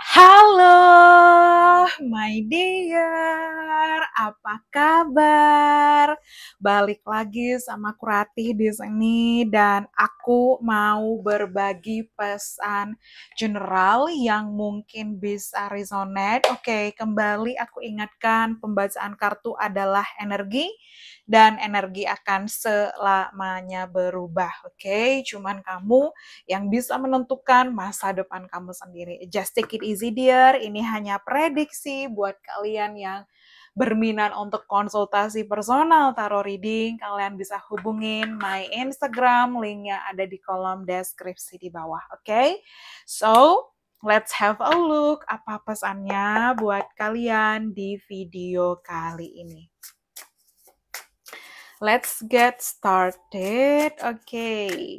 Halo, my dear apa kabar? Balik lagi sama Kuratih di sini dan aku mau berbagi pesan general yang mungkin bisa resonate. Oke, okay, kembali aku ingatkan pembacaan kartu adalah energi dan energi akan selamanya berubah. Oke, okay? cuman kamu yang bisa menentukan masa depan kamu sendiri. Just take it easy dear, ini hanya prediksi buat kalian yang berminat untuk konsultasi personal tarot reading, kalian bisa hubungin my Instagram, linknya ada di kolom deskripsi di bawah, oke? Okay? So, let's have a look apa pesannya buat kalian di video kali ini. Let's get started, oke? Okay.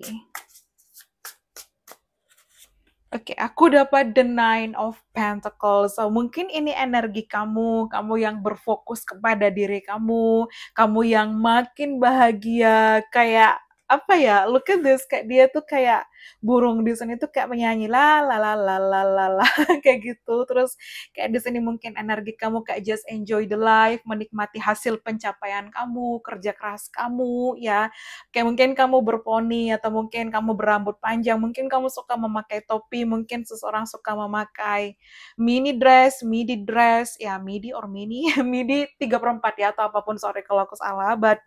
Oke, okay, aku dapat the nine of pentacles. So, mungkin ini energi kamu, kamu yang berfokus kepada diri kamu, kamu yang makin bahagia, kayak apa ya look at this kayak dia tuh kayak burung di sini tuh kayak menyanyi la la la la la la, kayak gitu terus kayak di sini mungkin energi kamu kayak just enjoy the life menikmati hasil pencapaian kamu kerja keras kamu ya kayak mungkin kamu berponi atau mungkin kamu berambut panjang mungkin kamu suka memakai topi mungkin seseorang suka memakai mini dress midi dress ya midi or mini midi tiga perempat ya atau apapun sorry kalau aku salah but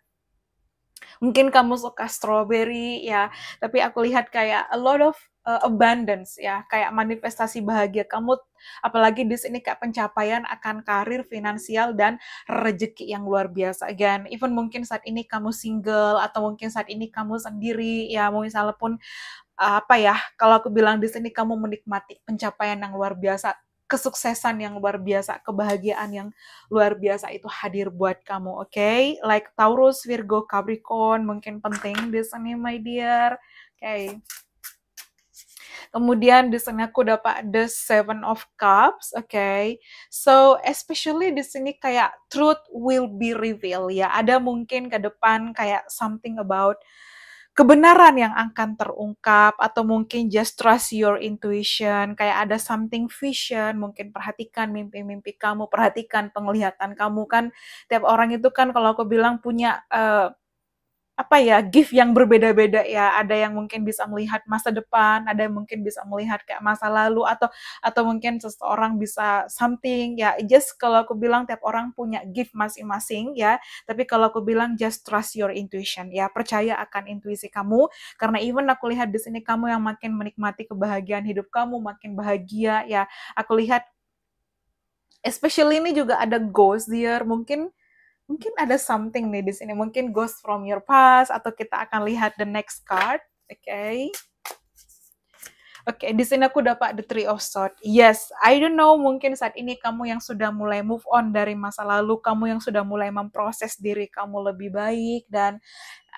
mungkin kamu suka strawberry ya tapi aku lihat kayak a lot of uh, abundance ya kayak manifestasi bahagia kamu apalagi di sini kayak pencapaian akan karir finansial dan rezeki yang luar biasa again even mungkin saat ini kamu single atau mungkin saat ini kamu sendiri ya mau misalnya pun apa ya kalau aku bilang di sini kamu menikmati pencapaian yang luar biasa kesuksesan yang luar biasa, kebahagiaan yang luar biasa itu hadir buat kamu, oke? Okay? Like Taurus, Virgo, Capricorn, mungkin penting di sini, my dear. Oke. Okay. Kemudian di sini aku dapat the Seven of Cups, oke. Okay? So especially di sini kayak truth will be revealed ya. Ada mungkin ke depan kayak something about kebenaran yang akan terungkap atau mungkin just trust your intuition kayak ada something vision mungkin perhatikan mimpi-mimpi kamu perhatikan penglihatan kamu kan tiap orang itu kan kalau aku bilang punya uh, apa ya gift yang berbeda-beda ya ada yang mungkin bisa melihat masa depan ada yang mungkin bisa melihat kayak masa lalu atau atau mungkin seseorang bisa something ya just kalau aku bilang tiap orang punya gift masing-masing ya tapi kalau aku bilang just trust your intuition ya percaya akan intuisi kamu karena even aku lihat di sini kamu yang makin menikmati kebahagiaan hidup kamu makin bahagia ya aku lihat especially ini juga ada ghost dear mungkin mungkin ada something nih di sini. Mungkin ghost from your past atau kita akan lihat the next card. Oke. Okay. Oke, okay, di sini aku dapat the three of swords. Yes, I don't know mungkin saat ini kamu yang sudah mulai move on dari masa lalu, kamu yang sudah mulai memproses diri kamu lebih baik dan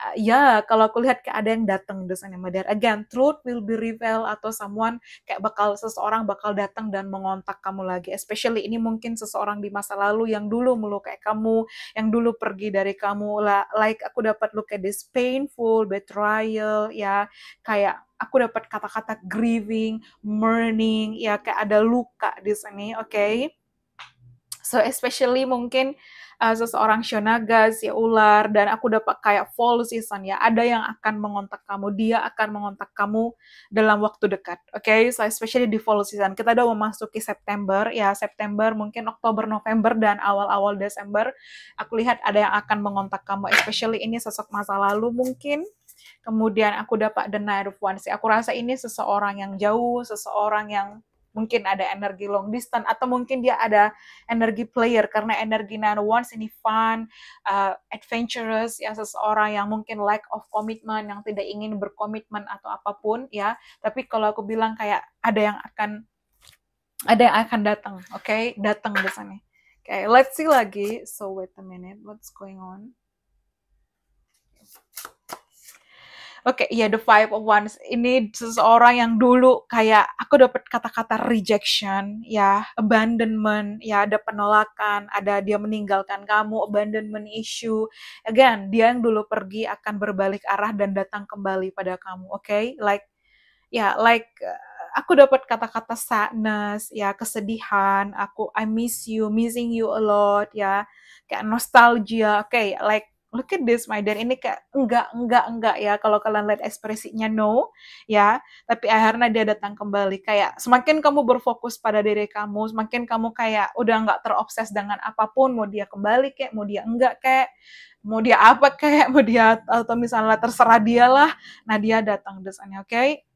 uh, ya kalau aku lihat kayak ada yang datang di sana Madar. Again, truth will be revealed atau someone kayak bakal seseorang bakal datang dan mengontak kamu lagi. Especially ini mungkin seseorang di masa lalu yang dulu melukai kamu, yang dulu pergi dari kamu. Like aku dapat look at this painful betrayal ya kayak aku dapat kata-kata grieving, mourning, ya kayak ada luka di sini, oke? Okay? So especially mungkin uh, seseorang Shonagas ya ular dan aku dapat kayak fall season ya. Ada yang akan mengontak kamu, dia akan mengontak kamu dalam waktu dekat. Oke, okay? so especially di fall season. Kita udah memasuki September ya, September mungkin Oktober, November dan awal-awal Desember aku lihat ada yang akan mengontak kamu especially ini sosok masa lalu mungkin Kemudian aku dapat the night of one. Aku rasa ini seseorang yang jauh, seseorang yang mungkin ada energi long distance atau mungkin dia ada energi player karena energi nine one ini fun, uh, adventurous ya seseorang yang mungkin lack of commitment yang tidak ingin berkomitmen atau apapun ya. Tapi kalau aku bilang kayak ada yang akan ada yang akan datang, oke? Okay? Datang biasanya. Oke, okay, let's see lagi. So wait a minute, what's going on? oke okay, ya the five of ones ini seseorang yang dulu kayak aku dapat kata-kata rejection ya abandonment ya ada penolakan ada dia meninggalkan kamu abandonment issue again dia yang dulu pergi akan berbalik arah dan datang kembali pada kamu oke okay? like ya yeah, like eh, aku dapat kata-kata sadness ya kesedihan aku I miss you missing you a lot ya kayak nostalgia oke okay, like look at this my dear ini kayak enggak enggak enggak ya kalau kalian lihat ekspresinya no ya tapi akhirnya dia datang kembali kayak semakin kamu berfokus pada diri kamu semakin kamu kayak udah enggak terobses dengan apapun mau dia kembali kayak mau dia enggak kayak mau dia apa kayak mau dia atau misalnya terserah dia lah nah dia datang desainnya oke okay?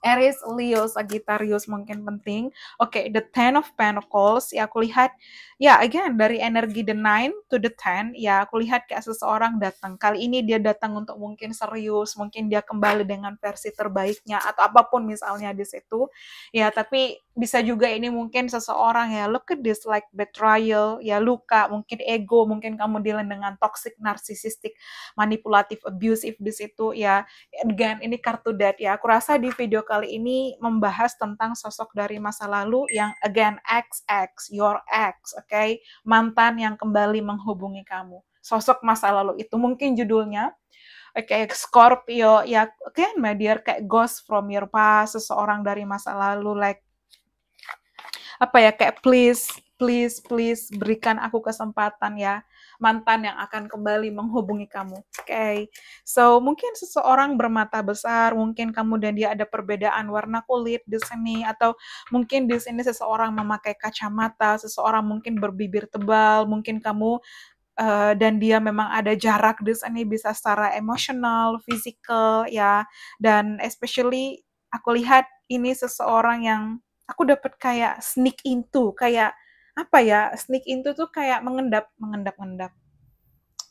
Aries, Leo, Sagittarius mungkin penting. Oke, okay, the Ten of Pentacles, ya aku lihat, ya again dari energi the Nine to the Ten, ya aku lihat kayak seseorang datang. Kali ini dia datang untuk mungkin serius, mungkin dia kembali dengan versi terbaiknya atau apapun misalnya di situ. Ya, tapi bisa juga ini mungkin seseorang ya look at this like betrayal, ya luka, mungkin ego, mungkin kamu dealing dengan toxic, narcissistic, manipulative, abusive di situ. Ya, again ini kartu dead ya. Aku rasa di video kali ini membahas tentang sosok dari masa lalu yang again ex ex your ex, oke? Okay? Mantan yang kembali menghubungi kamu. Sosok masa lalu itu mungkin judulnya oke, Scorpio ya kan media kayak ghost from your past seseorang dari masa lalu like apa ya kayak please please please berikan aku kesempatan ya mantan yang akan kembali menghubungi kamu. Oke. Okay. So, mungkin seseorang bermata besar, mungkin kamu dan dia ada perbedaan warna kulit di sini atau mungkin di sini seseorang memakai kacamata, seseorang mungkin berbibir tebal, mungkin kamu Uh, dan dia memang ada jarak di sini bisa secara emosional, physical ya dan especially aku lihat ini seseorang yang aku dapat kayak sneak into kayak apa ya sneak into tuh kayak mengendap mengendap mengendap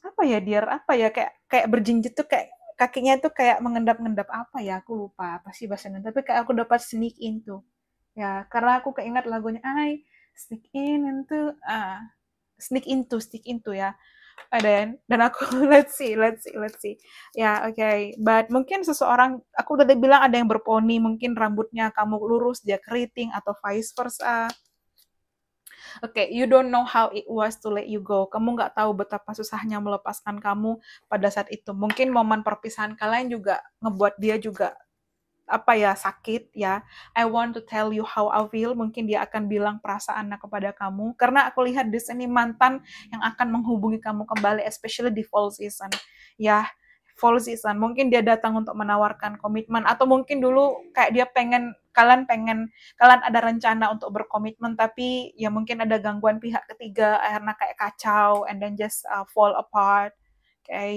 apa ya dear apa ya kayak kayak berjinjit tuh kayak kakinya tuh kayak mengendap mengendap apa ya aku lupa apa sih bahasanya tapi kayak aku dapat sneak into ya karena aku keinget lagunya I sneak in into ah uh, sneak into sneak into ya ah, dan dan aku let's see let's see let's see ya yeah, oke okay. but mungkin seseorang aku udah bilang ada yang berponi mungkin rambutnya kamu lurus dia keriting atau vice versa okay, you don't know how it was to let you go. Kamu nggak tahu betapa susahnya melepaskan kamu pada saat itu. Mungkin momen perpisahan kalian juga ngebuat dia juga apa ya sakit ya I want to tell you how I feel mungkin dia akan bilang perasaannya kepada kamu karena aku lihat di sini mantan yang akan menghubungi kamu kembali especially di fall season ya full season. Mungkin dia datang untuk menawarkan komitmen atau mungkin dulu kayak dia pengen kalian pengen kalian ada rencana untuk berkomitmen tapi ya mungkin ada gangguan pihak ketiga akhirnya kayak kacau and then just uh, fall apart. Oke. Okay.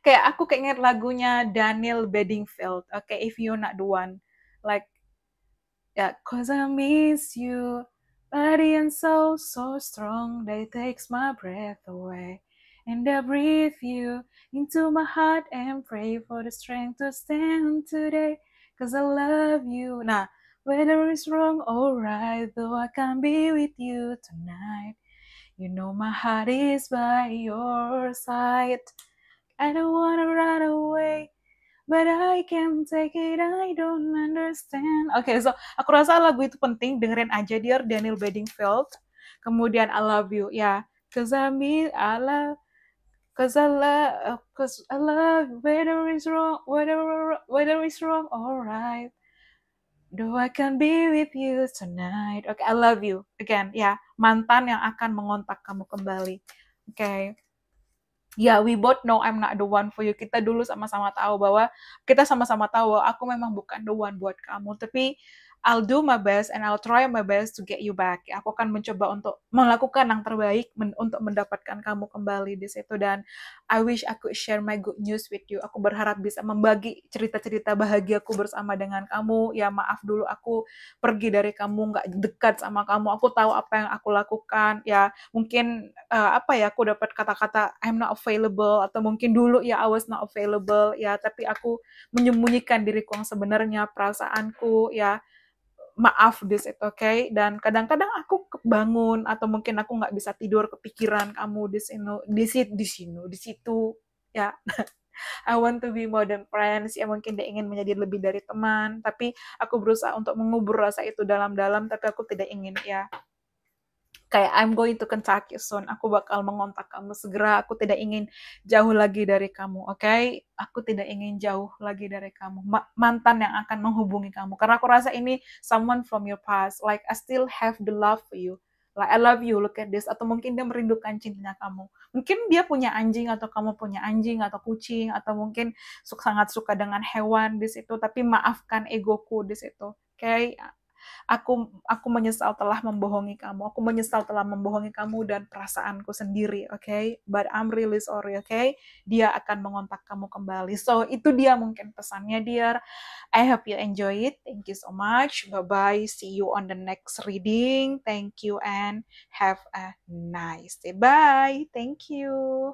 Kayak aku keinget lagunya Daniel Bedingfield. Oke, okay, if you not the one. Like yeah, cause I miss you. Body and soul so strong, they takes my breath away. And I breathe you into my heart and pray for the strength to stand today. Cause I love you. Nah, whether it's wrong or right, though I can't be with you tonight. You know my heart is by your side. I don't wanna run away. But I can take it, I don't understand. Oke, okay, so aku rasa lagu itu penting, dengerin aja dia Daniel Bedingfield. Kemudian I Love You, ya. Yeah. Cause I mean I love Cause I love, uh, cause I love whether is wrong, whatever, whatever is wrong or right. Though I can be with you tonight. okay, I love you again. Ya, yeah, mantan yang akan mengontak kamu kembali. Oke. Okay. Ya, yeah, we both know I'm not the one for you. Kita dulu sama-sama tahu bahwa kita sama-sama tahu aku memang bukan the one buat kamu. Tapi I'll do my best and I'll try my best to get you back. Aku akan mencoba untuk melakukan yang terbaik men untuk mendapatkan kamu kembali di situ dan I wish aku share my good news with you. Aku berharap bisa membagi cerita-cerita bahagiaku bersama dengan kamu. Ya maaf dulu aku pergi dari kamu, nggak dekat sama kamu. Aku tahu apa yang aku lakukan. Ya mungkin uh, apa ya aku dapat kata-kata I'm not available atau mungkin dulu ya I was not available. Ya tapi aku menyembunyikan diriku yang sebenarnya, perasaanku. Ya maaf this it okay dan kadang-kadang aku bangun atau mungkin aku nggak bisa tidur kepikiran kamu di sini di situ di sini di situ ya I want to be more than friends ya mungkin dia ingin menjadi lebih dari teman tapi aku berusaha untuk mengubur rasa itu dalam-dalam tapi aku tidak ingin ya kayak I'm going to contact you soon. Aku bakal mengontak kamu segera. Aku tidak ingin jauh lagi dari kamu, oke? Okay? Aku tidak ingin jauh lagi dari kamu. Ma mantan yang akan menghubungi kamu. Karena aku rasa ini someone from your past. Like I still have the love for you. Like I love you, look at this. Atau mungkin dia merindukan cintanya kamu. Mungkin dia punya anjing atau kamu punya anjing atau kucing atau mungkin suka sangat suka dengan hewan di situ. Tapi maafkan egoku di situ. Oke, okay? aku aku menyesal telah membohongi kamu aku menyesal telah membohongi kamu dan perasaanku sendiri oke okay? but I'm really sorry oke okay? dia akan mengontak kamu kembali so itu dia mungkin pesannya dear I hope you enjoy it thank you so much bye bye see you on the next reading thank you and have a nice day bye thank you